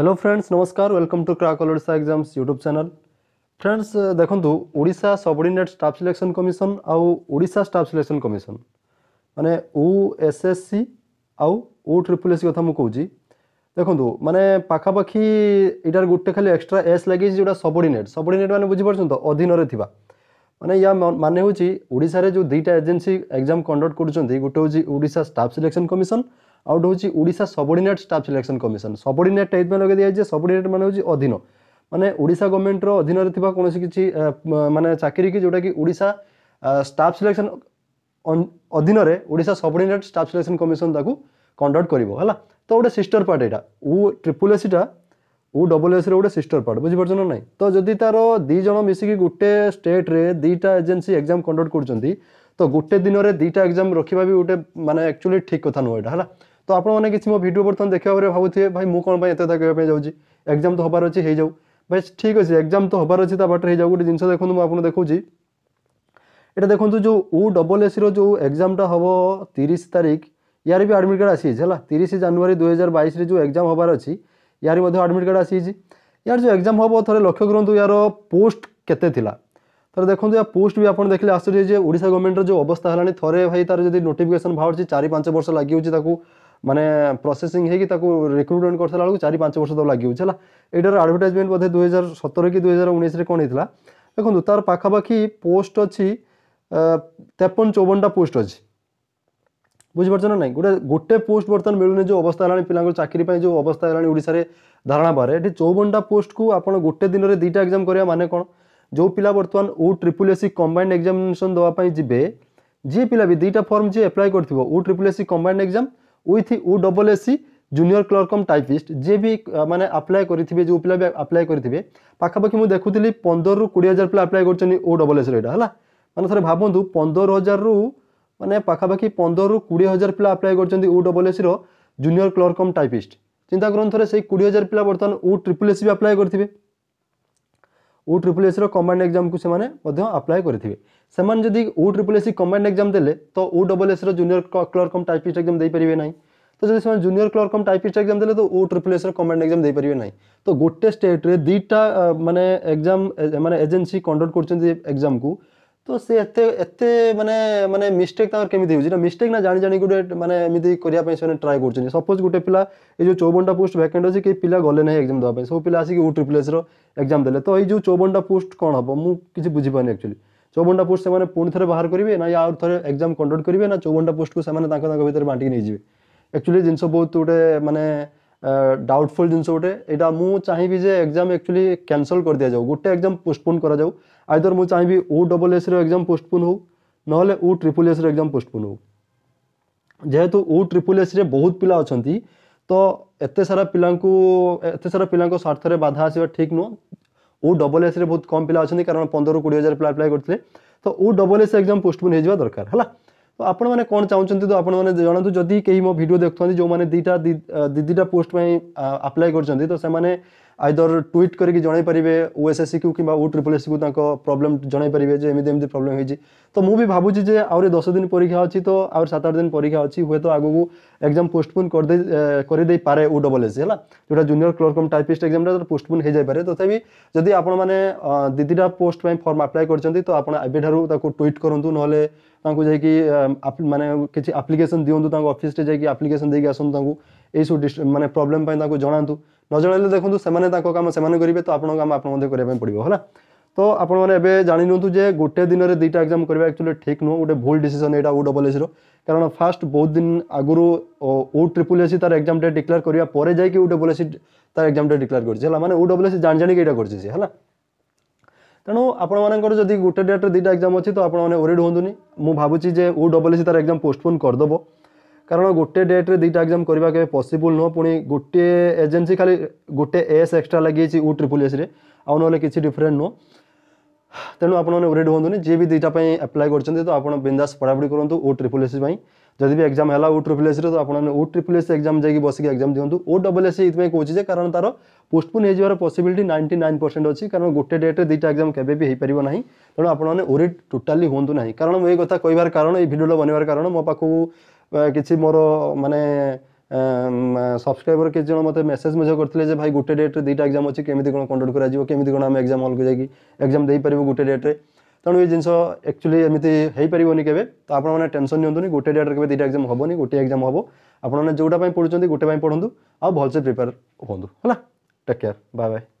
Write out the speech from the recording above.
hello friends নমস্কার welcome to crack Odisha exams YouTube channel friends ଦେଖନ୍ତୁ Odisha subordinate staff selection commission ଆଉ Odisha staff selection commission ମାନେ ଉ S S C ଆଉ ଉ ଟ୍ରିପୁଲ୍ ଏସ୍ କଥା ମୁଁ କହୁଛି ଦେଖନ୍ତୁ ମାନେ ପାଖାପାଖି ଏଇଟାର ଗୋଟେ ଖାଲି ଏକ୍ସଟ୍ରା ଏସ୍ ଲାଗିଛି ଯେଉଁଟା ସବର୍ଡିନେଟ୍ ସବର୍ଡିନେଟ୍ ମାନେ ବୁଝିପାରୁଛନ୍ତି ତ ଅଧୀନରେ ଥିବା ମାନେ ୟା ମାନେ ହେଉଛି ଓଡ଼ିଶାରେ ଯେଉଁ ଦୁଇଟା ଏଜେନ୍ସି ଏକ୍ଜାମ୍ କଣ୍ଡକ୍ଟ କରୁଛନ୍ତି ଗୋଟେ ହେଉଛି Odisha staff selection commission out হচ্ছে Odisha subordinate staff selection commission subordinate এইপাই লগাই দিয়েছে সবর্ডিনেট মানে হচ্ছে অধীন মানে ওড়িশা গভর্নমেন্টর অধীনরে থাকা কোণী কিছু মানে চাকরি কি যেটা কি ওড়িশা স্টাফ সিলেকশন অধীনরে Odisha subordinate staff selection commission তাকে কন্ডক্ট করব হল তো গোটে সিস্টর পার্ট এটা ও ট্রিপল এসিটা ও ডবল এসরে গোটে সিস্টর পার্ট বুঝিপারছ না নাই তো যদি তার দুই জন মিশিকি গোটে স্টেট্রে দুইটা এজেন্সি এক্সাম কন্ডক্ট করছেন তো গোটে দিনরে দুইটা এক্সাম রখিবা বি গোটে মানে একচুয়ালি ঠিক কথা নুহ এটা হ্যাঁ ତ ଆପଣମାନେ କିଛି ମୋ ଭିଡ଼ିଓ ବର୍ତ୍ତମାନ ଦେଖିବା ପରେ ଭାବୁଥିବେ ଭାଇ ମୁଁ କ'ଣ ପାଇଁ ଏତେ ଦେଖିବା ପାଇଁ ଯାଉଛି ଏକ୍ଜାମ୍ ତ ହେବାର ଅଛି ହେଇଯାଉ ଭାଇ ଠିକ୍ ଅଛି তো ତ ହେବାର ଅଛି ତା ବାଟରେ ହେଇଯାଉ ଗୋଟେ ଜିନିଷ ଦେଖନ୍ତୁ ମୁଁ আপনা ଦେଖାଉଛି এটা দেখুন যে ও এস এর যে এক্সামটা হবো 30 তারিখ ইয়ার বি অ্যাডমিট কার্ড আসিছে হল 30 জানুয়ারি 2022 রে বাইশে যে এক্সাম হবার আছে ইয়ার মধ্যে অ্যাডমিট কার্ড আসিছে ইয়ার যে এক্সাম হবো থরে লক্ষ্য করতু ইয়ার পোস্ট কেতে থিলা তার দেখুন ইয়া পোস্ট বি আপনার দেখলে আসছে যে ওড়শা গভর্নমেন্টর যে অবস্থা হলানি থরে ভাই তার যদি নোটিফিকেসন বাহুছি চারি পাঁচ বর্ষ হচ্ছে তাকু ମାନେ ପ୍ରୋସେସିଂ ହେଇକି ତାକୁ ରିକ୍ରୁଟମେଣ୍ଟ କରିସାରିଲା ବେଳକୁ ଚାରି ପାଞ୍ଚ ବର୍ଷ ତ ଲାଗିଯାଉଛି ହେଲା ଏଇଟାର ଆଡ଼ଭର୍ଟାଇଜମେଣ୍ଟ ବୋଧେ ଦୁଇ ହଜାର ସତର କି ଦୁଇ ହଜାର ଉଣେଇଶରେ କ'ଣ ହେଇଥିଲା ଦେଖନ୍ତୁ ତାର ପାଖାପାଖି ପୋଷ୍ଟ ଅଛି ତେପନ ଚଉବନଟା ପୋଷ୍ଟ ଅଛି ବୁଝିପାରୁଛ ନା ନାହିଁ ଗୋଟେ ଗୋଟେ ପୋଷ୍ଟ ବର୍ତ୍ତମାନ ମିଳୁନି ଯେଉଁ ଅବସ୍ଥା ହେଲାଣି ପିଲାଙ୍କ ଚାକିରି ପାଇଁ ଯେଉଁ ଅବସ୍ଥା ହେଲାଣି ଓଡ଼ିଶାରେ ଧାରଣା ବାହାରେ ଏଠି ଚଉବନଟା ପୋଷ୍ଟକୁ ଆପଣ ଗୋଟେ ଦିନରେ ଦୁଇଟା ଏକ୍ଜାମ୍ କରିବା ମାନେ କ'ଣ ଯେଉଁ ପିଲା ବର୍ତ୍ତମାନ O triple S C combined examination ଦେବା ପାଇଁ ଯିବେ ଯିଏ ପିଲା ବି ଦୁଇଟା ଫର୍ମ ଯିଏ ଆପ୍ଲାଏ କରିଥିବ O triple S combined exam with ୟୁ double S C junior clerk cum typist যে বি মানে আপ্লাই করে যে পিলা আপ্লাই করে পাখাপাখি মু দেখুলি পনেরু কোড়ি হাজার পিলা আপ্লাই করছেন ও ডবল এসি এটা হল মানে থাকে ভাবতু পনেরো হাজার রু মানে পাখাপাখি পনেরু কোড়ি হাজার পিলা আপ্লাই করছেন O double S junior clerk cum typist চিন্তা করুন থাকে সেই কোড়ি হাজার পিলা বর্তমান ও ট্রিপল এসি বি আপ্লাই করে O triple S combined exam को से आप्लाय करेंगे से O triple S C exam दे तो O double S clerk clerk cum typist exam पारे ना तो जब से जूनियर क्लर्कम टाइपिस्ट एक्जाम दे तो O triple S combined exam पारे ना तो गोटे स्टेट्रे दुटा मानने एक्जाम मैंने एजेन्सी कंडक्ट एक्जाम को तो सी एत एते मैंने माने मिस्टेक तार केमिति मिस्टेक ना जानि जानि गुटे माने एमिति करिया पई सपोज गोटे पिला ये जो 54टा पोस्ट वैकेंट अच्छे कि पिला गले ना एक्जाम दबा सब पिला आसी ऊ ओ ट्रिपल एस रो एग्जाम तो ये जो चौवनटा पोस्ट कौन हम मुझे किछि बुझि एक्चुअली 54टा पोस्ट से माने थे बाहर करेंगे ना या और एक्जाम कंडक्ट करेंगे ना चौवनटा पोस्ट को से माने तांका तांका बांटी नै जिवे एक्चुअली जिनसो बहुत गोटे मैंने डाउटफुल जिनस गोटे यहाँ मु चाहिबी एक्जाम एक्चुअली कैनसल कर दिया जाऊ गोटे एक्जाम पोस्टपोन कराऊ ଆଇଦର ମୁଁ ଚାହିଁବି ଓ ଡବଲ୍ ଏସ୍ର ଏକ୍ଜାମ୍ ପୋଷ୍ଟପୋନ୍ ହେଉ ନହେଲେ ଓ ଟ୍ରିପୁଲ୍ ଏସ୍ର ଏକ୍ଜାମ୍ ପୋଷ୍ଟପୋନ୍ ହେଉ ଯେହେତୁ ଓ ଟ୍ରିପୁଲ୍ ଏସ୍ରେ ବହୁତ ପିଲା ଅଛନ୍ତି ତ ଏତେ ସାରା ପିଲାଙ୍କୁ ଏତେ ସାରା ପିଲାଙ୍କ ସ୍ୱାର୍ଥରେ ବାଧା ଆସିବା ଠିକ୍ ନୁହଁ ଓ ଡବଲ୍ ଏସ୍ରେ ବହୁତ କମ୍ ପିଲା ଅଛନ୍ତି କାରଣ ପନ୍ଦରରୁ କୋଡ଼ିଏ ହଜାର ପିଲା ଆପ୍ଲାଏ କରିଥିଲେ ତ O double S exam postpone ହେଇଯିବା ଦରକାର ହେଲା ତ ଆପଣମାନେ କ'ଣ ଚାହୁଁଛନ୍ତି ତ ଆପଣମାନେ ଜଣାନ୍ତୁ ଯଦି କେହି ମୋ ଭିଡ଼ିଓ ଦେଖୁଛନ୍ତି ଯେଉଁମାନେ ଦୁଇଟା ଦୁଇ ଦୁଇଟା ପୋଷ୍ଟ ପାଇଁ ଆପ୍ଲାଏ କରିଛନ୍ତି ତ ସେମାନେ ଆଇଦର ଟ୍ୱିଟ୍ କରିକି ଜଣାଇ ପାରିବେ ଓଏସ୍ଏସ୍ସିକୁ କିମ୍ବା ଓ ଟ୍ରିପଲ୍ ଏସ୍ସିକୁ ତାଙ୍କ ପ୍ରୋବ୍ଲେମ୍ ଜଣାଇ ପାରିବେ ଯେ ଏମିତି ଏମିତି ପ୍ରୋବ୍ଲେମ୍ ହେଇଛି ତ ମୁଁ ବି ଭାବୁଛି ଯେ ଆହୁରି ଦଶ ଦିନ ପରୀକ୍ଷା ଅଛି ତ ଆହୁରି ସାତ ଆଠ ଦିନ ପରୀକ୍ଷା ଅଛି ହୁଏତ ଆଗକୁ ଏକ୍ଜାମ୍ ପୋଷ୍ଟପୋନ୍ କରିଦେଇ କରିଦେଇପାରେ ଓ ଡବଲ୍ ଏସ୍ସି ହେଲା ଯେଉଁଟା ଜୁନିୟର କ୍ଲର୍କ ଟାଇପିଷ୍ଟ ଏକ୍ଜାମ୍ଟା ପୋଷ୍ଟପୋନ୍ ହେଇଯାଇପାରେ ତଥାପି ଯଦି ଆପଣମାନେ ଦୁଇଟା ପୋଷ୍ଟ ପାଇଁ ଫର୍ମ ଆପ୍ଲାଏ କରିଛନ୍ତି ତ ଆପଣ ଏବେଠାରୁ ତାକୁ ଟ୍ୱିଟ୍ କରନ୍ତୁ ନହେଲେ ତାଙ୍କୁ ଯାଇକି ମାନେ କିଛି ଆପ୍ଲିକେସନ୍ ଦିଅନ୍ତୁ ତାଙ୍କ ଅଫିସରେ ଯାଇକି ଆପ୍ଲିକେସନ୍ ଦେଇକି ଆସନ୍ତୁ ତାଙ୍କୁ এইসব মানে ପ୍ରୋବ୍ଲେମ୍ ପାଇଁ ତାଙ୍କୁ ଜଣାନ୍ତୁ ନ ଜଣାଇଲେ ଦେଖନ୍ତୁ ସେମାନେ ତାଙ୍କ କାମ ସେମାନେ କରିବେ ତ ଆପଣଙ୍କ କାମ ଆପଣ ମଧ୍ୟ କରିବା ପାଇଁ ପଡ଼ିବ ହେଲା ତ ଆପଣମାନେ ଏବେ ଜାଣିନିଅନ୍ତୁ ଯେ ଗୋଟେ ଦିନରେ ଦୁଇଟା ଏକ୍ଜାମ୍ କରିବା ଆକ୍ଚୁଆଲି ଠିକ୍ ନୁହଁ ଗୋଟେ ଭୁଲ ଡିସିସନ୍ ଏଇଟା ଓ ଡବଲ୍ ଏସ୍ର କାରଣ ଫାଷ୍ଟ ବହୁତ ଦିନ ଆଗରୁ ଓ ଟ୍ରିପୁଲ୍ ଏସ୍ ତାର ଏକ୍ଜାମ୍ ଡେଟ୍ ଡିକ୍ଲେୟାର କରିବା ପରେ ଯାଇକି ଓ ଡବଲ୍ ଏସ୍ ତାର ଏକ୍ଜାମ୍ ଡେଟ୍ ଡିକ୍ଲେୟାର କରିଛି ହେଲା ମାନେ ଓ ଡବଲ୍ ଏସ୍ ଜାଣି ଜାଣିକି ଏଇଟା କରିଛି ସେ ହେଲା ତେଣୁ ଆପଣମାନଙ୍କର ଯଦି ଗୋଟେ ଡେଟ୍ରେ ଦୁଇଟା ଏକ୍ଜାମ୍ ଅଛି ତ ଆପଣମାନେ ଓରିଡ୍ ହୁଅନ୍ତୁନି ମୁଁ ଭାବୁଛି ଯେ ଓ ଡବଲ୍ ଏସ୍ ତାର ଏକ୍ଜାମ୍ ପୋଷ୍ଟପୋନ୍ କରିଦେବ କାରଣ ଗୋଟିଏ ଡେଟ୍ରେ ଦୁଇଟା ଏକ୍ଜାମ୍ କରିବା କେବେ ପସିବୁଲ୍ ନୁହଁ ପୁଣି ଗୋଟିଏ ଏଜେନ୍ସି ଖାଲି ଗୋଟିଏ ଏସ୍ ଏକ୍ସଟ୍ରା ଲାଗିଯାଇଛି ୟୁ ଟ୍ରିପୁଲ୍ ଏସ୍ରେ ଆଉ ନହେଲେ କିଛି ଡିଫରେଣ୍ଟ ନୁହଁ ତେଣୁ ଆପଣମାନେ ୱେରେଡ଼୍ ହୁଅନ୍ତୁନି ଯିଏ ବି ଦୁଇଟା ପାଇଁ ଆପ୍ଲାଏ କରିଛନ୍ତି ତ ଆପଣ ବିନ୍ଦାସ ପଢ଼ାପଢ଼ି କରନ୍ତୁ ଓ ଟ୍ରିପୁଲ୍ ଏସ୍ ପାଇଁ ଯଦି ବି ଏକ୍ଜାମ୍ ହେଲା ଓ ଟ୍ରିପୁଲ୍ ଏସ୍ରେ ତ ଆପଣମାନେ ଓ ଟ୍ରିପୁଲ୍ ଏସ୍ ଏକ୍ଜାମ୍ ଯାଇକି ବସିକି ଏକ୍ଜାମ୍ ଦିଅନ୍ତୁ ଓ ଡବଲ୍ ଏସ୍ ଏଇଥିପାଇଁ କହୁଛି ଯେ କାରଣ ତା'ର ପୋଷ୍ଟପୋନ୍ ହେଇଯିବାର ପସିବିଲିଟି ନାଇଣ୍ଟି ନାଇନ୍ ପରସେଣ୍ଟ ଅଛି କାରଣ ଗୋଟେ ଡେଟ୍ରେ ଦୁଇଟା ଏକ୍ଜାମ୍ କେବେ ବି ହେଇପାରିବ ନାହିଁ ତେଣୁ ଆପଣମାନେ ଓରିଟ୍ ଟୋଟାଲି ହୁଅନ୍ତୁ ନାହିଁ କାରଣ ମୁଁ ଏଇ କଥା କହିବାର କାରଣ ଏଇ ଭିଡ଼ିଓଟା ବନେଇବାର କାରଣ ମୋ ପାଖକୁ କିଛି ମୋର ମାନେ ସବସ୍କ୍ରାଇବର କିଛି ଜଣ ମୋତେ ମେସେଜ୍ ମଧ୍ୟ କରିଥିଲେ ଯେ ଭାଇ ଗୋଟେ ଡେଟ୍ରେ ଦୁଇଟା ଏକ୍ଜାମ୍ ଅଛି କେମିତି କ'ଣ କଣ୍ଡକ୍ଟ କରାଯିବ କେମିତି କ'ଣ ଆମେ ଏକ୍ଜାମ୍ ହଲ୍କୁ ଯାଇକି ଏକ୍ଜାମ୍ ଦେଇପାରିବୁ ଗୋଟେ ଡେଟ୍ରେ ତେଣୁ ଏ ଜିନିଷ ଆକ୍ଚୁଆଲି ଏମିତି ହେଇପାରିବନି କେବେ ତ ଆପଣମାନେ ଟେନସନ୍ ନିଅନ୍ତୁନି ଗୋଟେ ଡେଟ୍ରେ କେବେ ଦୁଇଟା ଏକ୍ଜାମ୍ ହେବନି ଗୋଟେ ଏକ୍ଜାମ୍ ହେବ ଆପଣମାନେ ଯେଉଁଟା ପାଇଁ ପଢ଼ୁଛନ୍ତି ଗୋଟେ ପାଇଁ ପଢ଼ନ୍ତୁ ଆଉ ଭଲସେ ପ୍ରିପେୟାର୍ ହୁଅନ୍ତୁ ହେଲା ଟେକ୍ କେୟାର୍ ବାଏ ବାଏ